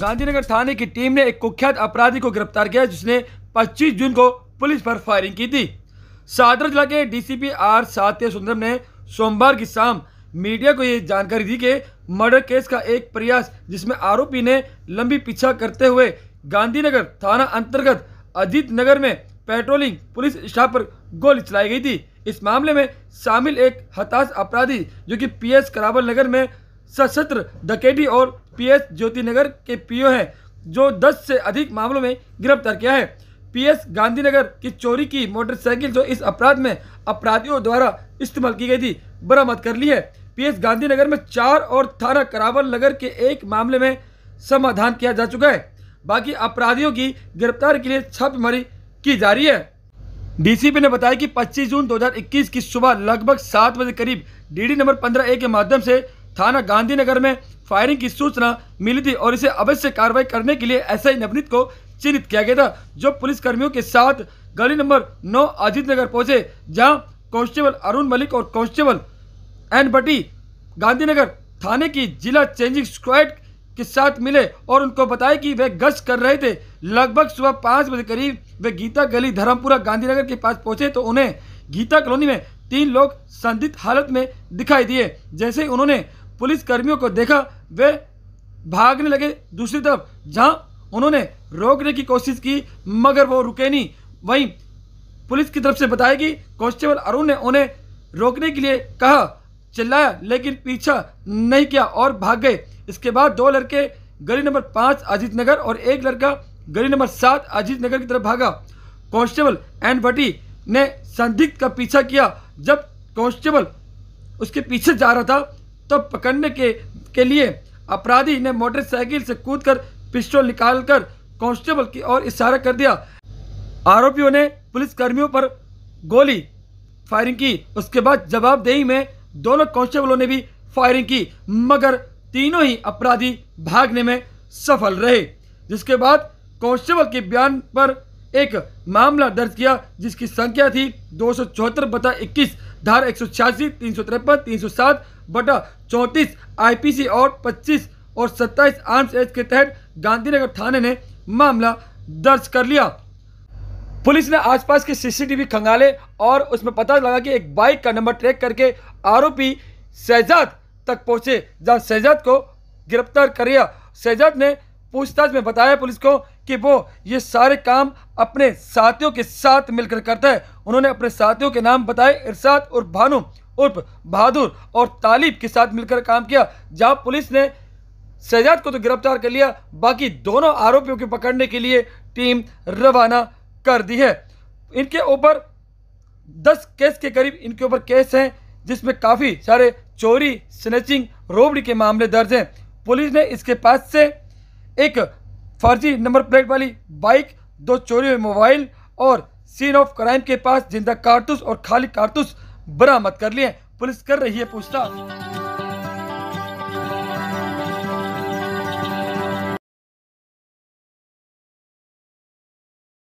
गांधीनगर थाने की टीम ने एक कुख्यात अपराधी को गिरफ्तार किया जिसने 25 जून को पुलिस पर फायरिंग की थी सादर जिला के डीसीपी आर सात्य सुंदरम ने सोमवार की शाम मीडिया को ये जानकारी दी कि मर्डर केस का एक प्रयास जिसमें आरोपी ने लंबी पीछा करते हुए गांधीनगर थाना अंतर्गत अजीत नगर में पेट्रोलिंग पुलिस स्टाफ पर गोली चलाई गई थी इस मामले में शामिल एक हताश अपराधी जो कि पीएस करावल नगर में सशस्त्र डकेटी और पीएस ज्योतिनगर के पीओ हैं जो 10 से अधिक मामलों में गिरफ्तार किया है पीएस गांधीनगर की चोरी की मोटरसाइकिल जो इस अपराध में अपराधियों द्वारा इस्तेमाल की गई थी बरामद कर ली है पीएस गांधीनगर में चार और थाना करावल नगर के एक मामले में समाधान किया जा चुका है बाकी अपराधियों की गिरफ्तार के लिए छापेमारी की जा रही है डीसीपी ने बताया कि 25 जून 2021 की सुबह लगभग सात बजे करीब डीडी नंबर 15 ए के माध्यम से थाना गांधीनगर में फायरिंग की सूचना मिली थी और इसे अवश्य कार्रवाई करने के लिए एसआई नवनीत को चिन्हित किया गया था जो पुलिस कर्मियों के साथ गली नंबर 9 अजीत नगर पहुंचे जहां कांस्टेबल अरुण मलिक और कांस्टेबल एन बटी गांधीनगर थाने की जिला चेंजिंग स्क्वाड के साथ मिले और उनको बताया कि वे गश्त कर रहे थे लगभग सुबह पाँच बजे करीब वे गीता गली धर्मपुरा गांधीनगर के पास पहुंचे तो उन्हें गीता कॉलोनी में तीन लोग संदिग्ध हालत में दिखाई दिए जैसे उन्होंने पुलिस कर्मियों को देखा वे भागने लगे दूसरी तरफ जहां उन्होंने रोकने की कोशिश की मगर वो रुके नहीं वहीं पुलिस की तरफ से बताया कि कांस्टेबल अरुण ने उन्हें रोकने के लिए कहा चिल्लाया लेकिन पीछा नहीं किया और भाग गए इसके बाद दो लड़के गली नंबर पाँच अजीत नगर और एक लड़का गली नंबर सात अजीत नगर की तरफ भागा कांस्टेबल एन भट्टी ने संदिग्ध का पीछा किया जब कांस्टेबल उसके पीछे जा रहा था तो पकड़ने के के लिए अपराधी ने मोटरसाइकिल से कूदकर पिस्टल निकालकर कांस्टेबल की ओर इशारा कर दिया आरोपियों ने पुलिस कर्मियों पर गोली फायरिंग की उसके बाद जवाबदेही में दोनों कांस्टेबलों ने भी फायरिंग की मगर तीनों ही अपराधी भागने में सफल रहे जिसके बाद कांस्टेबल के बयान पर एक मामला दर्ज किया जिसकी संख्या थी दो बता इक्कीस धारा एक सौ छियासी तीन सौ तिरपन तीन सौ सात बटा चौंतीस आईपीसी और पच्चीस और सत्ताईस आर्म्स एक्ट के तहत गांधीनगर थाने ने मामला दर्ज कर लिया पुलिस ने आसपास के सीसीटीवी खंगाले और उसमें पता लगा कि एक बाइक का नंबर ट्रैक करके आरोपी शहजाद तक पहुंचे जहां शहजाद को गिरफ्तार कर लिया शहजाद ने पूछताछ में बताया पुलिस को कि वो ये सारे काम अपने साथियों के साथ मिलकर करता है उन्होंने अपने साथियों के नाम बताए इरशाद और भानु उर्फ बहादुर और तालिब के साथ मिलकर काम किया जहां पुलिस ने सजाद को तो गिरफ्तार कर लिया बाकी दोनों आरोपियों को पकड़ने के लिए टीम रवाना कर दी है इनके ऊपर दस केस के करीब इनके ऊपर केस हैं जिसमें काफ़ी सारे चोरी स्नेचिंग रोबड़ी के मामले दर्ज हैं पुलिस ने इसके पास से एक फर्जी नंबर प्लेट वाली बाइक दो चोरी हुए मोबाइल और सीन ऑफ क्राइम के पास जिंदा कारतूस और खाली कारतूस बरामद कर लिए पुलिस कर रही है पूछताछ